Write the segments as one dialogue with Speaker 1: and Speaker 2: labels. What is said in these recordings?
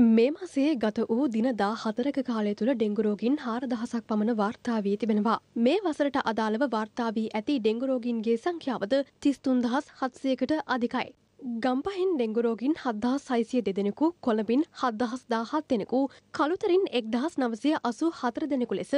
Speaker 1: මේ මසේ ගත වූ දින දා හතරක කාලය තුළ ඩෙංගුරෝගින් හාරදහසක් පමණ වාර්තා වී තිබෙනවා. මේ වසරට අදාළව වාර්තා වී ඇති ඩෙංගුරෝගින්ගේ සංඛ්‍යාවද තිස්තුන්දහස් හත්සයකට අධිකයි. ගම්පහෙන් ඩෙංගුරෝගින් හද්දා සයිසිය දෙදෙනෙකු කොළඹින් හද්දහස් දාහත් දෙෙනෙකු කළුතරින් එක්දහස් නවසය අසු හතර දෙනෙකු ලෙස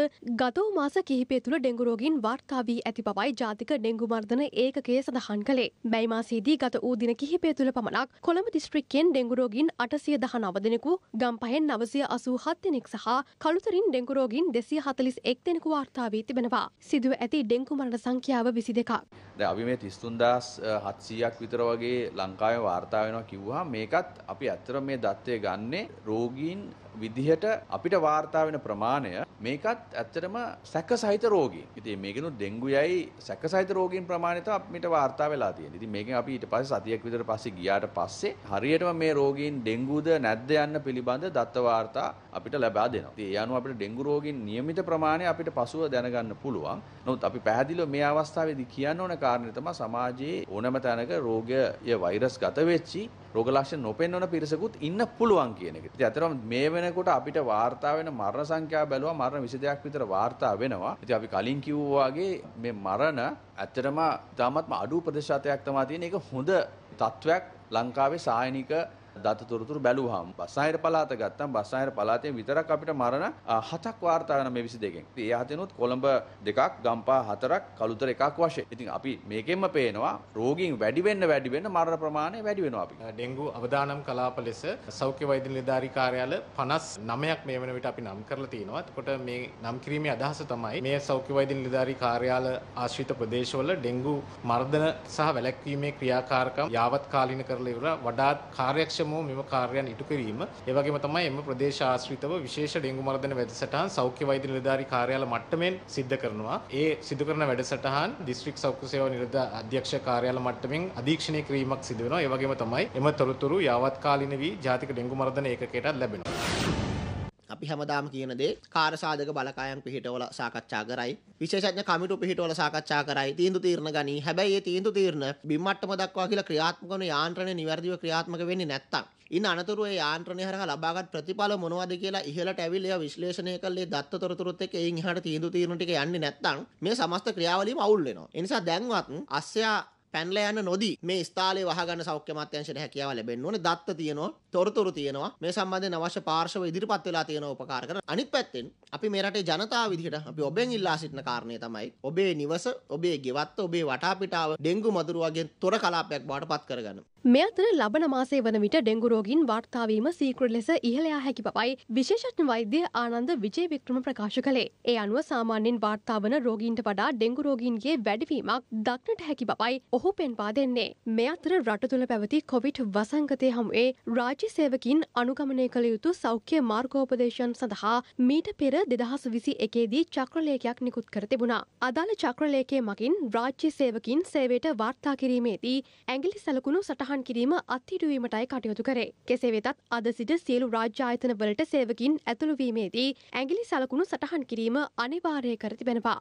Speaker 1: ගතෝ මාස කිහිපේ තුළ ඩෙංගුරෝගින් වර්තාාවී ඇති බවයි ජාතික ඩෙංගුමර්ධන ඒකගේ සඳහන් කළේ මැයිමාසේදී ගත වූ දින කිහිපේ තුළ පමණක් කොළඹ දිස්ත්‍රික්කෙන් ඩෙංගුරෝගින් අටසිය දහ නවදෙනෙකු ගම්පහෙන් නවසය අසූ හත් දෙෙනෙක් සහ කළුතරින් ඩෙංගුරෝගින් දෙසිය හතලිස් එක් දෙෙනෙකු වාර්තාාවී තිබෙනවා සිදුව ඇති ඩෙංකුමරණ සංඛ්‍යාව විසි දෙකක්.
Speaker 2: දැ අපි මේ තිස්තුන්දස් හත්සීයක් විතර වගේ ලං ලංකාවේ වාර්තා වෙනවා කිව්වහම මේකත් අපි ඇත්තට මේ தත්ත්වය ගන්නේ රෝගීන් විදිහට අපිට වාර්තා වෙන ප්‍රමාණය මේකත් ඇත්තටම සැක සහිත රෝගීන්. ඉතින් මේකිනුත් ඩෙන්ගුයයි සැක සහිත රෝගීන් ප්‍රමාණය තමයි අපිට වාර්තා වෙලා තියෙන්නේ. ඉතින් මේකෙන් අපි ඊට පස්සේ සතියක් විතර පස්සේ ගියාට පස්සේ හරියටම මේ රෝගීන් ඩෙන්ගුද නැද්ද යන්න පිළිබඳ දත්ත වාර්තා අපිට ලබා දෙනවා. ඉතින් ඒ අනුව අපිට ඩෙන්ගු රෝගීන් නියමිත ප්‍රමාණය අපිට පසුව දැනගන්න පුළුවන්. නමුත් අපි පැහැදිලිව මේ අවස්ථාවේදී කියන්න ඕන කාරණේ තමයි සමාජයේ ඕනම තැනක රෝගය වෛරස් ගත වෙච්චි රෝගලක්ෂණ නොපෙන්වන පිරිසකුත් ඉන්න පුළුවන් කියන එක. ඉතින් අතරම මේ වෙනකොට අපිට වාර්තා වෙන මරණ සංඛ්‍යාව බැලුවා මරණ 22ක් විතර වාර්තා වෙනවා. ඉතින් අපි කලින් කිව්වා වගේ මේ මරණ ඇත්තටම තාමත් අඩු ප්‍රතිශතයක් තමයි තියෙන. ඒක හොඳ තත්වයක් ලංකාවේ සායනික දත තොරතුරු බැලුවාම බස්සාහිර පළාත ගත්තම බස්සාහිර පළාතෙන් විතරක් අපිට මරණ හතක් වාර්තා වෙන මේ 22කින්. ඒ හතනොත් කොළඹ දෙකක්, ගම්පා හතරක්, කලුතර එකක් වශයෙන්. ඉතින් අපි මේකෙන්ම පේනවා රෝගීන් වැඩි වෙන්න වැඩි වෙන්න මරණ ප්‍රමාණය වැඩි වෙනවා අපි. ඩෙන්ගු අවදානම් කලාප ලෙස සෞඛ්‍ය වෛද්‍ය නිලධාරී
Speaker 3: කාර්යාල 59ක් මේ වෙන විට අපි නම් කරලා තියෙනවා. එතකොට මේ නම් කිරීමේ අදහස තමයි මේ සෞඛ්‍ය වෛද්‍ය නිලධාරී කාර්යාල ආශ්‍රිත ප්‍රදේශවල ඩෙන්ගු මර්ධන සහ වැළැක්වීමේ ක්‍රියාකාරකම් යාවත්කාලින කරලා ඉවර වඩාත් කාර්යක්ෂම විශේෂමෝ මෙම කාර්යයන් ඉටු කිරීම ඒ වගේම තමයි එම ප්‍රදේශ ආශ්‍රිතව විශේෂ ඩෙංගු මර්ධන වැඩසටහන් සෞඛ්‍ය වෛද්‍ය නිලධාරී කාර්යාල මට්ටමෙන් සිද්ධ කරනවා ඒ සිදු කරන වැඩසටහන් දිස්ත්‍රික් සෞඛ්‍ය සේවා නිලධාරී අධ්‍යක්ෂ කාර්යාල මට්ටමින් අධීක්ෂණය කිරීමක් සිදු වෙනවා ඒ වගේම තමයි එම තොරතුරු යාවත්කාලින වී ජාතික ඩෙංගු මර්ධන ඒකකයටත් ලැබෙනවා
Speaker 4: අපි හැමදාම කියන දේ කාර්සාධක බලකායන් පිහිටවල සාකච්ඡා කරයි විශේෂඥ කමිටු පිහිටවල සාකච්ඡා කරයි තීන්දු තීරණ ගනී හැබැයි ඒ තීන්දු තීරණ බිම්මට්ටම දක්වා කියලා ක්‍රියාත්මක වන යාන්ත්‍රණය නිවැරදිව ක්‍රියාත්මක වෙන්නේ නැත්තම් ඉන් අනතුරුව ඒ යාන්ත්‍රණය හරහා ලබාගත් ප්‍රතිඵල මොනවද කියලා ඉහළට ඇවිල්ලා ඒවා විශ්ලේෂණය කළේ දත්ත තොරතුරුත් එක්ක එයින් එහාට තීන්දු තීරණ ටික යන්නේ නැත්තම් මේ සමස්ත ක්‍රියාවලියම අවුල් වෙනවා ඒ නිසා දැන්වත් අස්සයා පැනලා යන්න නොදී මේ ස්ථාලේ වහගන්න සෞඛ්‍ය අමාත්‍යාංශයට හැකියාව ලැබෙන්න ඕනේ. දත්ත තියෙනවා, තොරතුරු තියෙනවා. මේ සම්බන්ධයෙන් අවශ්‍ය පාර්ශව ඉදිරිපත් වෙලා තියෙන උපකාර කරන. අනිත් පැත්තෙන් අපි මේ රටේ ජනතාව විදිහට අපි ඔබෙන් ඉල්ලා සිටින කාරණේ තමයි ඔබේ නිවස, ඔබේ ගෙවත්ත, ඔබේ වටාපිටාව ඩෙන්ගු මදුරු වගේ තොර කලාපයක් බවට පත් කරගන්න.
Speaker 1: මේ අතර ලබන මාසයේ වන විට ඩෙන්ගු රෝගීන් වාර්තා වීම සීක්‍ර ලෙස ඉහළ යා හැකි බවයි විශේෂඥ වෛද්‍ය ආනන්ද විජේවික්‍රම ප්‍රකාශ කළේ. ඒ අනුව සාමාන්‍යයෙන් වාර්තා වන රෝගීන්ට වඩා ඩෙන්ගු රෝගීන්ගේ වැඩිවීමක් දක්නට හැකි බවයි ඔහු පෙන්වා දෙන්නේ. මේ අතර රට තුළ පැවති කොවිට් වසංගතය හමුවේ රාජ්‍ය සේවකින් අනුගමනය කළ යුතු සෞඛ්‍ය මාර්ගෝපදේශන් සඳහා මීට පෙර දෙදහස් විසි එකේදී චක්‍රලේකයක් නිකුත් කර තිබුණා. අදාළ චක්‍රලේකය මගින් රාජ්‍ය සේවකින් සේවයට වාර්තා කිරීමේදී ඇගිලි සලකුණු සටහන් කිරීම අත්හිටුවීමටයි කටයුතු කරේ. කෙසේ වෙතත් අද සිට සියලු රාජ්‍යායතන වලට සේවකින් ඇතුළුවීමේදී ඇගිලි සලකුණු සටහන් කිරීම අනිවාර්ය කර තිබෙනවා.